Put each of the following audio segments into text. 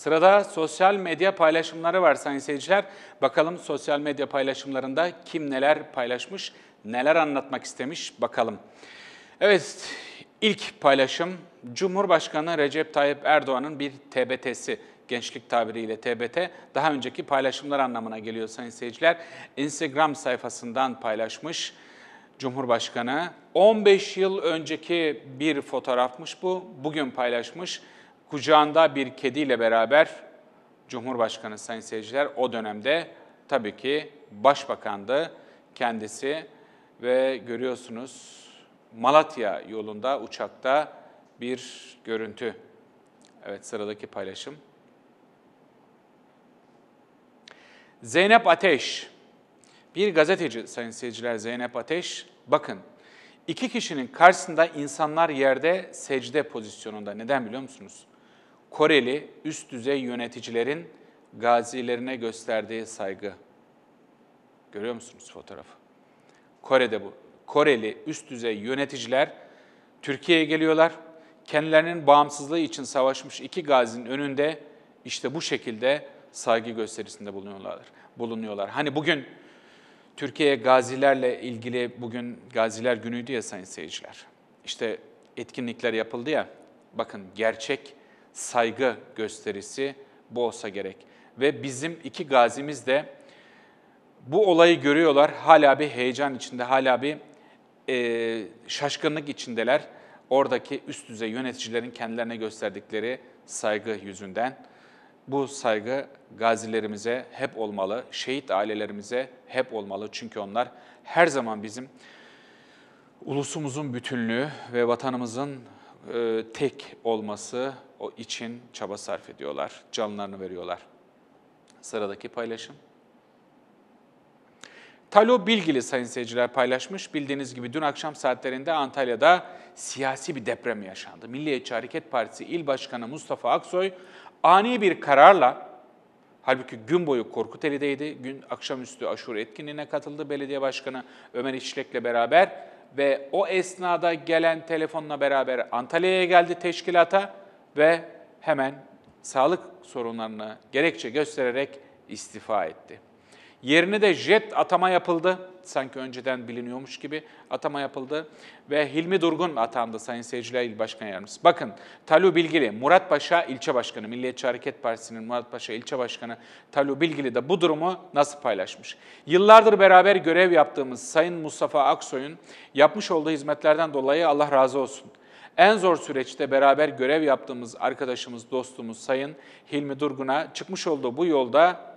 Sırada sosyal medya paylaşımları var sayın seyirciler. Bakalım sosyal medya paylaşımlarında kim neler paylaşmış, neler anlatmak istemiş bakalım. Evet, ilk paylaşım Cumhurbaşkanı Recep Tayyip Erdoğan'ın bir TBT'si gençlik tabiriyle TBT daha önceki paylaşımlar anlamına geliyor sayın seyirciler. Instagram sayfasından paylaşmış Cumhurbaşkanı 15 yıl önceki bir fotoğrafmış bu. Bugün paylaşmış kucağında bir kediyle beraber Cumhurbaşkanı Sayın Seyirciler o dönemde tabii ki başbakandı kendisi ve görüyorsunuz Malatya yolunda uçakta bir görüntü. Evet sıradaki paylaşım. Zeynep Ateş, bir gazeteci sayın seyirciler Zeynep Ateş, bakın iki kişinin karşısında insanlar yerde secde pozisyonunda. Neden biliyor musunuz? Koreli üst düzey yöneticilerin gazilerine gösterdiği saygı. Görüyor musunuz fotoğrafı? Kore'de bu. Koreli üst düzey yöneticiler Türkiye'ye geliyorlar. Kendilerinin bağımsızlığı için savaşmış iki gazinin önünde işte bu şekilde saygı gösterisinde bulunuyorlar. Bulunuyorlar. Hani bugün Türkiye gazilerle ilgili bugün gaziler günüydü ya sayın seyirciler. İşte etkinlikler yapıldı ya. Bakın gerçek saygı gösterisi bu olsa gerek. Ve bizim iki gazimiz de bu olayı görüyorlar. Hala bir heyecan içinde, hala bir e, şaşkınlık içindeler. Oradaki üst düzey yöneticilerin kendilerine gösterdikleri saygı yüzünden. Bu saygı gazilerimize hep olmalı, şehit ailelerimize hep olmalı. Çünkü onlar her zaman bizim ulusumuzun bütünlüğü ve vatanımızın e, tek olması o için çaba sarf ediyorlar, canlarını veriyorlar. Sıradaki paylaşım. Talo Bilgili sayın seyirciler paylaşmış. Bildiğiniz gibi dün akşam saatlerinde Antalya'da siyasi bir deprem yaşandı. Milliyetçi Hareket Partisi İl Başkanı Mustafa Aksoy ani bir kararla Halbuki gün boyu Korkuteli'deydi. Gün akşamüstü aşure etkinliğine katıldı belediye başkanı Ömer İçlek'le beraber ve o esnada gelen telefonla beraber Antalya'ya geldi teşkilata ve hemen sağlık sorunlarını gerekçe göstererek istifa etti. Yerine de jet atama yapıldı. Sanki önceden biliniyormuş gibi atama yapıldı. Ve Hilmi Durgun atandı Sayın Seyirciler İl Başkan Yardımcısı. Bakın Talu Bilgili, Murat Paşa ilçe başkanı, Milliyetçi Hareket Partisi'nin Murat Paşa ilçe başkanı Talu Bilgili de bu durumu nasıl paylaşmış? Yıllardır beraber görev yaptığımız Sayın Mustafa Aksoy'un yapmış olduğu hizmetlerden dolayı Allah razı olsun. En zor süreçte beraber görev yaptığımız arkadaşımız, dostumuz Sayın Hilmi Durgun'a çıkmış olduğu bu yolda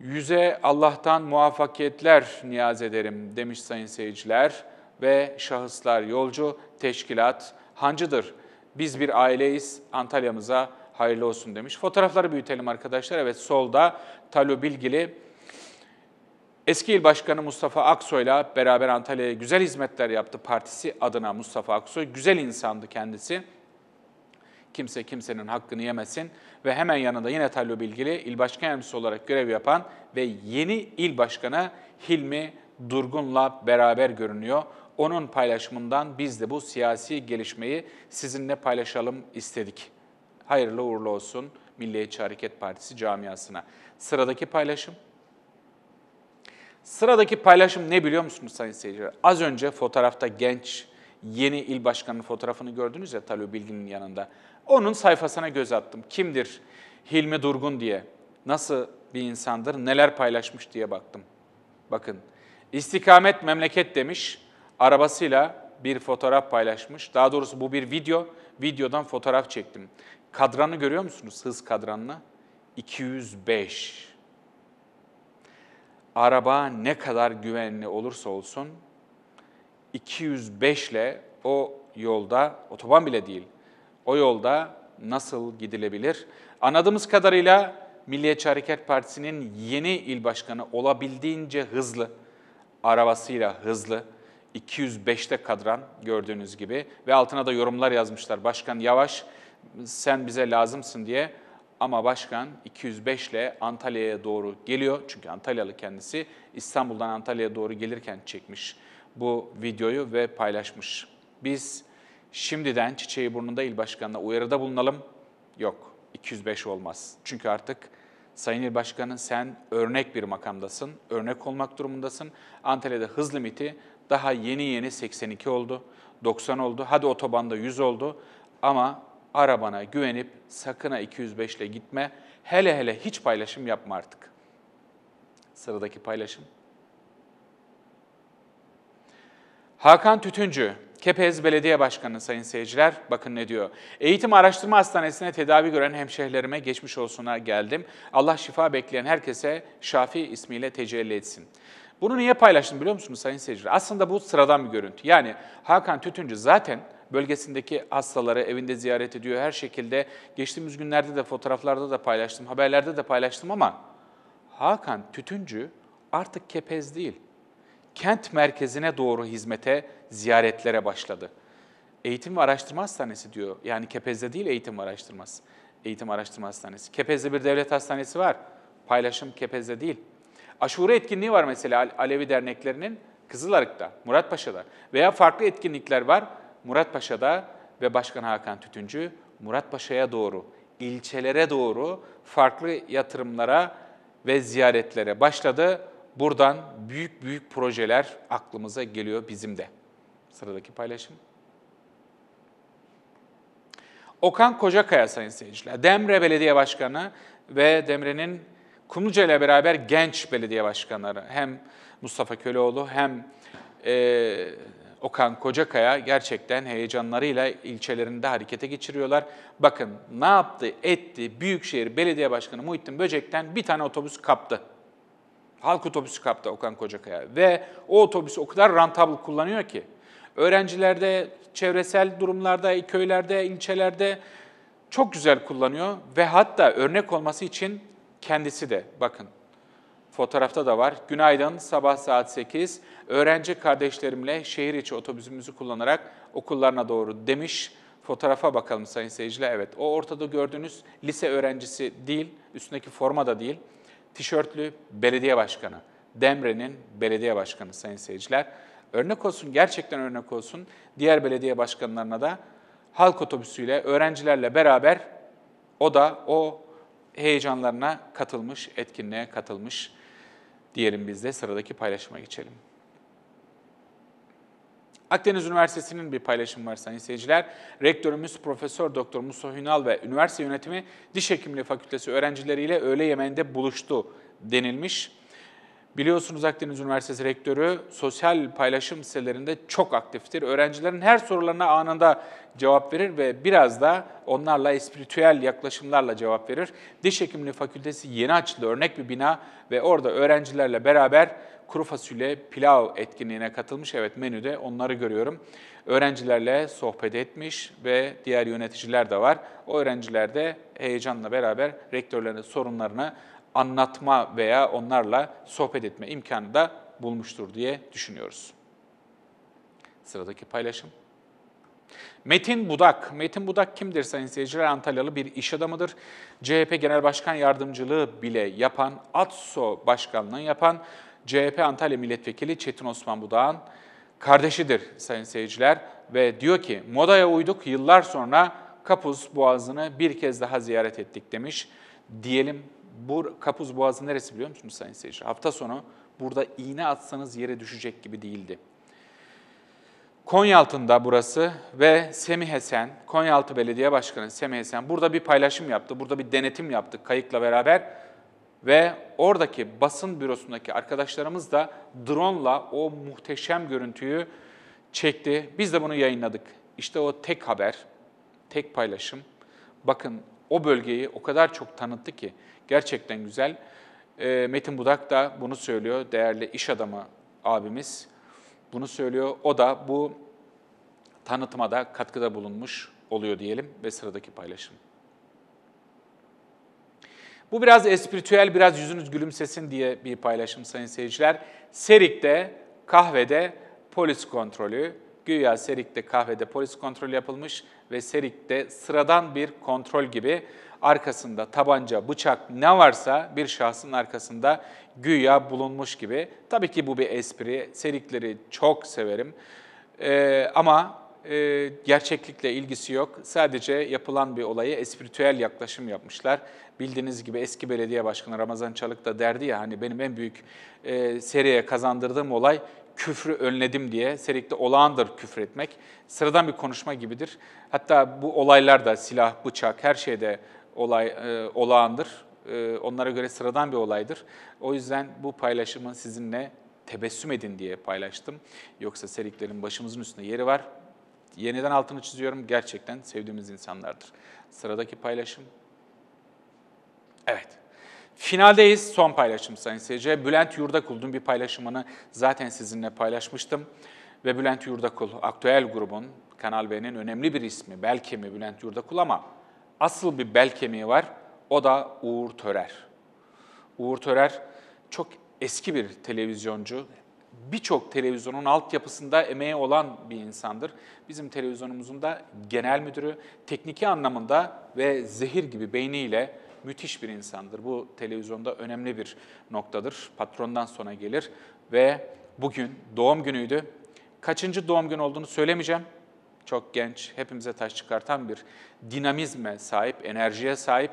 Yüze Allah'tan muvaffakiyetler niyaz ederim demiş sayın seyirciler ve şahıslar yolcu, teşkilat hancıdır. Biz bir aileyiz, Antalya'mıza hayırlı olsun demiş. Fotoğrafları büyütelim arkadaşlar. Evet solda Talu Bilgili Eski il başkanı Mustafa Aksoy'la beraber Antalya'ya güzel hizmetler yaptı partisi adına Mustafa Aksoy. Güzel insandı kendisi. Kimse kimsenin hakkını yemesin ve hemen yanında yine Tallu Bilgili il başkan yardımcısı olarak görev yapan ve yeni il başkanı Hilmi Durgun'la beraber görünüyor. Onun paylaşımından biz de bu siyasi gelişmeyi sizinle paylaşalım istedik. Hayırlı uğurlu olsun Milliyetçi Hareket Partisi camiasına. Sıradaki paylaşım. Sıradaki paylaşım ne biliyor musunuz sayın seyirciler? Az önce fotoğrafta genç yeni il başkanının fotoğrafını gördünüz ya Talyo Bilgin'in yanında. Onun sayfasına göz attım. Kimdir Hilmi Durgun diye, nasıl bir insandır, neler paylaşmış diye baktım. Bakın, istikamet memleket demiş, arabasıyla bir fotoğraf paylaşmış. Daha doğrusu bu bir video, videodan fotoğraf çektim. Kadranı görüyor musunuz, hız kadranını? 205. Araba ne kadar güvenli olursa olsun, 205 ile o yolda, otoban bile değil, o yolda nasıl gidilebilir? Anladığımız kadarıyla Milliyetçi Hareket Partisi'nin yeni il başkanı olabildiğince hızlı, arabasıyla hızlı, 205'te kadran gördüğünüz gibi ve altına da yorumlar yazmışlar. Başkan Yavaş sen bize lazımsın diye ama başkan 205 ile Antalya'ya doğru geliyor. Çünkü Antalyalı kendisi İstanbul'dan Antalya'ya doğru gelirken çekmiş bu videoyu ve paylaşmış. Biz Şimdiden çiçeği burnunda il başkanına uyarıda bulunalım. Yok 205 olmaz. Çünkü artık Sayın İl Başkanı sen örnek bir makamdasın, örnek olmak durumundasın. Antalya'da hız limiti daha yeni yeni 82 oldu, 90 oldu, hadi otobanda 100 oldu. Ama arabana güvenip sakın ha 205 ile gitme. Hele hele hiç paylaşım yapma artık. Sıradaki paylaşım. Hakan Tütüncü, Kepez Belediye Başkanı sayın seyirciler bakın ne diyor. Eğitim Araştırma Hastanesi'ne tedavi gören hemşehrilerime geçmiş olsuna geldim. Allah şifa bekleyen herkese Şafi ismiyle tecelli etsin. Bunu niye paylaştım biliyor musunuz sayın seyirciler? Aslında bu sıradan bir görüntü. Yani Hakan Tütüncü zaten bölgesindeki hastaları evinde ziyaret ediyor her şekilde. Geçtiğimiz günlerde de fotoğraflarda da paylaştım, haberlerde de paylaştım ama Hakan Tütüncü artık kepez değil kent merkezine doğru hizmete, ziyaretlere başladı. Eğitim ve Araştırma Hastanesi diyor. Yani Kepez'de değil Eğitim ve Araştırması. Eğitim Araştırma Hastanesi. Kepez'de bir devlet hastanesi var. Paylaşım Kepez'de değil. Aşure etkinliği var mesela Alevi derneklerinin Kızılarık'ta, Muratpaşa'da. Veya farklı etkinlikler var Muratpaşa'da ve Başkan Hakan Tütüncü Muratpaşa'ya doğru, ilçelere doğru farklı yatırımlara ve ziyaretlere başladı. Buradan büyük büyük projeler aklımıza geliyor bizim de. Sıradaki paylaşım. Okan Kocakaya sayın seyirciler. Demre Belediye Başkanı ve Demre'nin Kumluca ile beraber genç belediye başkanları hem Mustafa Köleoğlu hem e, Okan Kocakaya gerçekten heyecanlarıyla ilçelerinde harekete geçiriyorlar. Bakın ne yaptı etti Büyükşehir Belediye Başkanı Muhittin Böcek'ten bir tane otobüs kaptı. Halk otobüsü kaptı Okan Kocakaya ve o otobüsü o kadar rentable kullanıyor ki öğrencilerde, çevresel durumlarda, köylerde, ilçelerde çok güzel kullanıyor ve hatta örnek olması için kendisi de bakın fotoğrafta da var. Günaydın sabah saat 8 öğrenci kardeşlerimle şehir içi otobüsümüzü kullanarak okullarına doğru demiş. Fotoğrafa bakalım sayın seyirciler. Evet o ortada gördüğünüz lise öğrencisi değil, üstündeki forma da değil tişörtlü belediye başkanı. Demre'nin belediye başkanı sayın seyirciler. Örnek olsun, gerçekten örnek olsun. Diğer belediye başkanlarına da halk otobüsüyle, öğrencilerle beraber o da o heyecanlarına katılmış, etkinliğe katılmış diyelim biz de sıradaki paylaşıma geçelim. Akdeniz Üniversitesi'nin bir paylaşımı var sayın seyirciler. Rektörümüz Profesör Doktor Musa Hünal ve üniversite yönetimi Diş Hekimliği Fakültesi öğrencileriyle öğle yemeğinde buluştu denilmiş. Biliyorsunuz Akdeniz Üniversitesi Rektörü sosyal paylaşım sitelerinde çok aktiftir. Öğrencilerin her sorularına anında cevap verir ve biraz da onlarla espritüel yaklaşımlarla cevap verir. Diş Hekimliği Fakültesi yeni açıldı örnek bir bina ve orada öğrencilerle beraber kuru fasulye pilav etkinliğine katılmış. Evet menüde onları görüyorum. Öğrencilerle sohbet etmiş ve diğer yöneticiler de var. O öğrenciler de heyecanla beraber rektörlerin sorunlarını anlatma veya onlarla sohbet etme imkanı da bulmuştur diye düşünüyoruz. Sıradaki paylaşım. Metin Budak. Metin Budak kimdir sayın seyirciler? Antalyalı bir iş adamıdır. CHP Genel Başkan Yardımcılığı bile yapan, ATSO Başkanlığı yapan, CHP Antalya Milletvekili Çetin Osman Budağ'ın kardeşidir sayın seyirciler ve diyor ki modaya uyduk yıllar sonra Kapuz Boğazı'nı bir kez daha ziyaret ettik demiş. Diyelim bu Kapuz Boğazı neresi biliyor musunuz sayın seyirci Hafta sonu burada iğne atsanız yere düşecek gibi değildi. Konyaaltı'nda burası ve Semih Esen, Konyaaltı Belediye Başkanı Semih Esen burada bir paylaşım yaptı, burada bir denetim yaptık kayıkla beraber ve oradaki basın bürosundaki arkadaşlarımız da drone'la o muhteşem görüntüyü çekti. Biz de bunu yayınladık. İşte o tek haber, tek paylaşım. Bakın o bölgeyi o kadar çok tanıttı ki gerçekten güzel. E, Metin Budak da bunu söylüyor, değerli iş adamı abimiz bunu söylüyor. O da bu tanıtmada katkıda bulunmuş oluyor diyelim ve sıradaki paylaşım. Bu biraz espritüel, biraz yüzünüz gülümsesin diye bir paylaşım sayın seyirciler. Serik'te, kahvede polis kontrolü, güya Serik'te kahvede polis kontrolü yapılmış ve Serik'te sıradan bir kontrol gibi arkasında tabanca, bıçak ne varsa bir şahsın arkasında güya bulunmuş gibi. Tabii ki bu bir espri, Serikleri çok severim ee, ama e, gerçeklikle ilgisi yok. Sadece yapılan bir olaya espritüel yaklaşım yapmışlar. Bildiğiniz gibi eski belediye başkanı Ramazan Çalık da derdi ya hani benim en büyük e, seriye kazandırdığım olay küfrü önledim diye serikte olağandır küfür etmek. Sıradan bir konuşma gibidir. Hatta bu olaylar da silah, bıçak her şeyde olay e, olağandır. E, onlara göre sıradan bir olaydır. O yüzden bu paylaşımın sizinle tebessüm edin diye paylaştım. Yoksa seriklerin başımızın üstünde yeri var yeniden altını çiziyorum gerçekten sevdiğimiz insanlardır. Sıradaki paylaşım. Evet. Finaldeyiz. Son paylaşım Sayın Seyirci. Bülent Yurdakul'un bir paylaşımını zaten sizinle paylaşmıştım. Ve Bülent Yurdakul, aktüel grubun, Kanal B'nin önemli bir ismi, bel kemiği Bülent Yurdakul ama asıl bir bel kemiği var. O da Uğur Törer. Uğur Törer çok eski bir televizyoncu, birçok televizyonun altyapısında emeği olan bir insandır. Bizim televizyonumuzun da genel müdürü, tekniki anlamında ve zehir gibi beyniyle müthiş bir insandır. Bu televizyonda önemli bir noktadır. Patrondan sonra gelir ve bugün doğum günüydü. Kaçıncı doğum günü olduğunu söylemeyeceğim. Çok genç, hepimize taş çıkartan bir dinamizme sahip, enerjiye sahip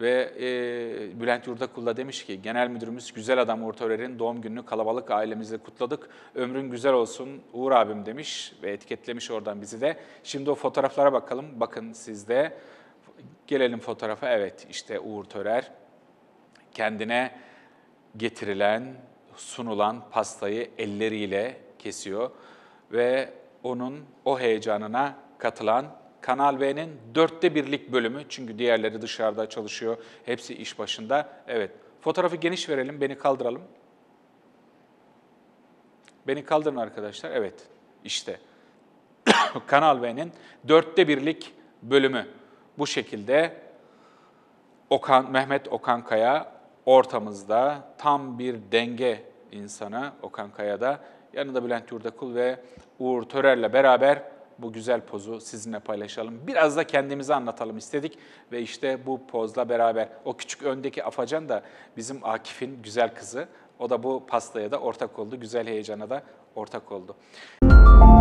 ve e, Bülent Yurdakul'da demiş ki, genel müdürümüz güzel adam Ortaörer'in doğum gününü kalabalık ailemizle kutladık. Ömrün güzel olsun Uğur abim demiş ve etiketlemiş oradan bizi de. Şimdi o fotoğraflara bakalım. Bakın sizde. Gelelim fotoğrafa. Evet işte Uğur Törer kendine getirilen, sunulan pastayı elleriyle kesiyor ve onun o heyecanına katılan Kanal B'nin dörtte birlik bölümü çünkü diğerleri dışarıda çalışıyor, hepsi iş başında. Evet, fotoğrafı geniş verelim, beni kaldıralım. Beni kaldırın arkadaşlar, evet işte. Kanal B'nin dörtte birlik bölümü bu şekilde Okan, Mehmet Okan Kaya ortamızda tam bir denge insanı Okan Kaya'da. Yanında Bülent Yurdakul ve Uğur Törer'le beraber bu güzel pozu sizinle paylaşalım. Biraz da kendimizi anlatalım istedik ve işte bu pozla beraber o küçük öndeki Afacan da bizim Akif'in güzel kızı. O da bu pastaya da ortak oldu, güzel heyecana da ortak oldu. Müzik